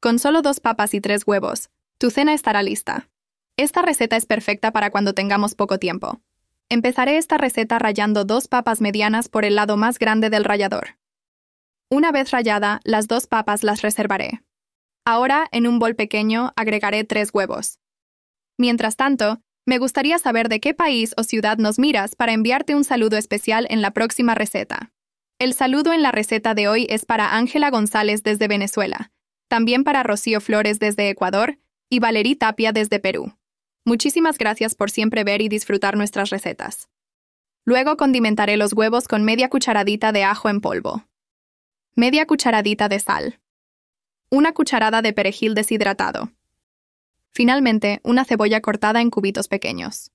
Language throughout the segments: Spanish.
Con solo dos papas y tres huevos, tu cena estará lista. Esta receta es perfecta para cuando tengamos poco tiempo. Empezaré esta receta rayando dos papas medianas por el lado más grande del rallador. Una vez rallada, las dos papas las reservaré. Ahora, en un bol pequeño, agregaré tres huevos. Mientras tanto, me gustaría saber de qué país o ciudad nos miras para enviarte un saludo especial en la próxima receta. El saludo en la receta de hoy es para Ángela González desde Venezuela. También para Rocío Flores desde Ecuador y Valerí Tapia desde Perú. Muchísimas gracias por siempre ver y disfrutar nuestras recetas. Luego condimentaré los huevos con media cucharadita de ajo en polvo, media cucharadita de sal, una cucharada de perejil deshidratado. Finalmente, una cebolla cortada en cubitos pequeños.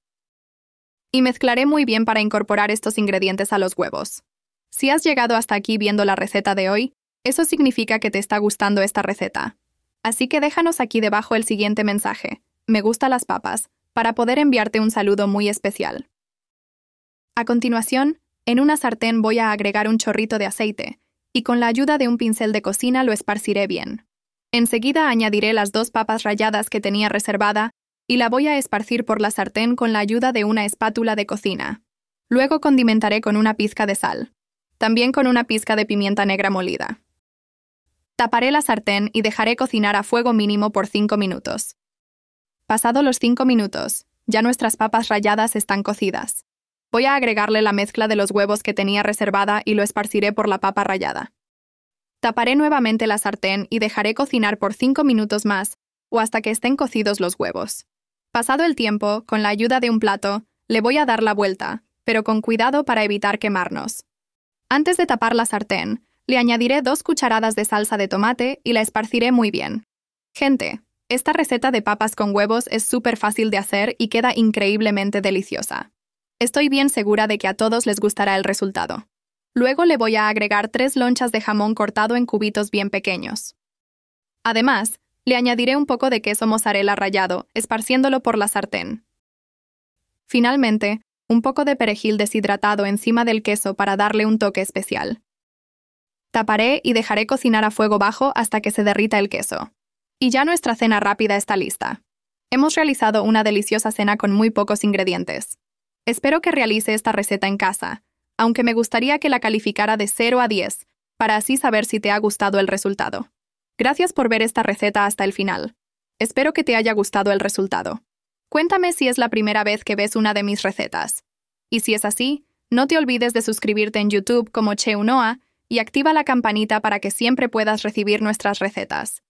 Y mezclaré muy bien para incorporar estos ingredientes a los huevos. Si has llegado hasta aquí viendo la receta de hoy, eso significa que te está gustando esta receta. Así que déjanos aquí debajo el siguiente mensaje, me gusta las papas, para poder enviarte un saludo muy especial. A continuación, en una sartén voy a agregar un chorrito de aceite, y con la ayuda de un pincel de cocina lo esparciré bien. Enseguida añadiré las dos papas ralladas que tenía reservada y la voy a esparcir por la sartén con la ayuda de una espátula de cocina. Luego condimentaré con una pizca de sal, también con una pizca de pimienta negra molida. Taparé la sartén y dejaré cocinar a fuego mínimo por 5 minutos. Pasado los 5 minutos, ya nuestras papas ralladas están cocidas. Voy a agregarle la mezcla de los huevos que tenía reservada y lo esparciré por la papa rallada. Taparé nuevamente la sartén y dejaré cocinar por 5 minutos más o hasta que estén cocidos los huevos. Pasado el tiempo, con la ayuda de un plato, le voy a dar la vuelta, pero con cuidado para evitar quemarnos. Antes de tapar la sartén, le añadiré dos cucharadas de salsa de tomate y la esparciré muy bien. Gente, esta receta de papas con huevos es súper fácil de hacer y queda increíblemente deliciosa. Estoy bien segura de que a todos les gustará el resultado. Luego le voy a agregar tres lonchas de jamón cortado en cubitos bien pequeños. Además, le añadiré un poco de queso mozzarella rallado, esparciéndolo por la sartén. Finalmente, un poco de perejil deshidratado encima del queso para darle un toque especial. Taparé y dejaré cocinar a fuego bajo hasta que se derrita el queso. Y ya nuestra cena rápida está lista. Hemos realizado una deliciosa cena con muy pocos ingredientes. Espero que realice esta receta en casa, aunque me gustaría que la calificara de 0 a 10, para así saber si te ha gustado el resultado. Gracias por ver esta receta hasta el final. Espero que te haya gustado el resultado. Cuéntame si es la primera vez que ves una de mis recetas. Y si es así, no te olvides de suscribirte en YouTube como Che Unoa y activa la campanita para que siempre puedas recibir nuestras recetas.